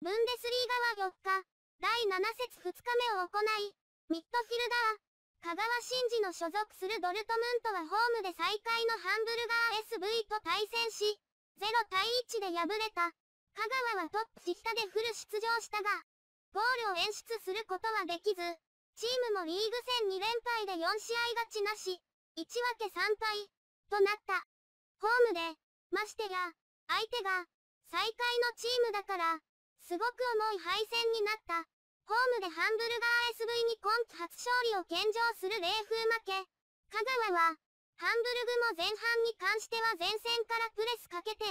ブンデスリーガは4日、第7節2日目を行い、ミッドフィルダー、香川真司の所属するドルトムントはホームで最下位のハンブルガー SV と対戦し、0対1で敗れた。香川はトップ下でフル出場したが、ゴールを演出することはできず、チームもリーグ戦2連敗で4試合勝ちなし、1分け3敗、となった。ホームで、ましてや、相手が、最下位のチームだから、すごく重い敗戦になった。ホームでハンブルガー SV に今季初勝利を献上する冷風負け。香川は、ハンブルグも前半に関しては前線からプレスかけて、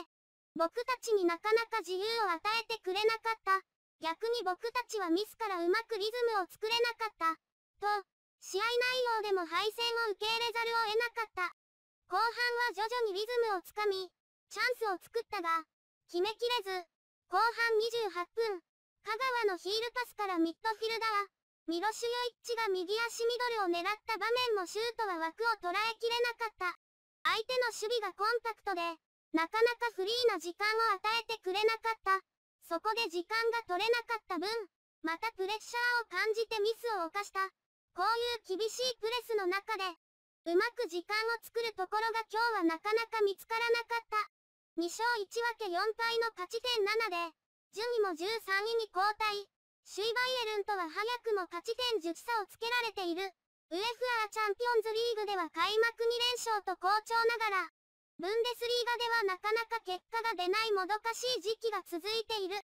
僕たちになかなか自由を与えてくれなかった。逆に僕たちはミスからうまくリズムを作れなかった。と、試合内容でも敗戦を受け入れざるを得なかった。後半は徐々にリズムをつかみ、チャンスを作ったが、決めきれず、後半28分、香川のヒールパスからミッドフィルダー、ミロシュヨイッチが右足ミドルを狙った場面もシュートは枠を捉えきれなかった。相手の守備がコンパクトで、なかなかフリーな時間を与えてくれなかった。そこで時間が取れなかった分、またプレッシャーを感じてミスを犯した。こういう厳しいプレスの中で、うまく時間を作るところが今日はなかなか見つからなかった。2勝1分け4敗の勝ち点7で、順位も13位に後退。首位バイエルンとは早くも勝ち点10差をつけられている。ウェフアーチャンピオンズリーグでは開幕2連勝と好調ながら、ブンデスリーガではなかなか結果が出ないもどかしい時期が続いている。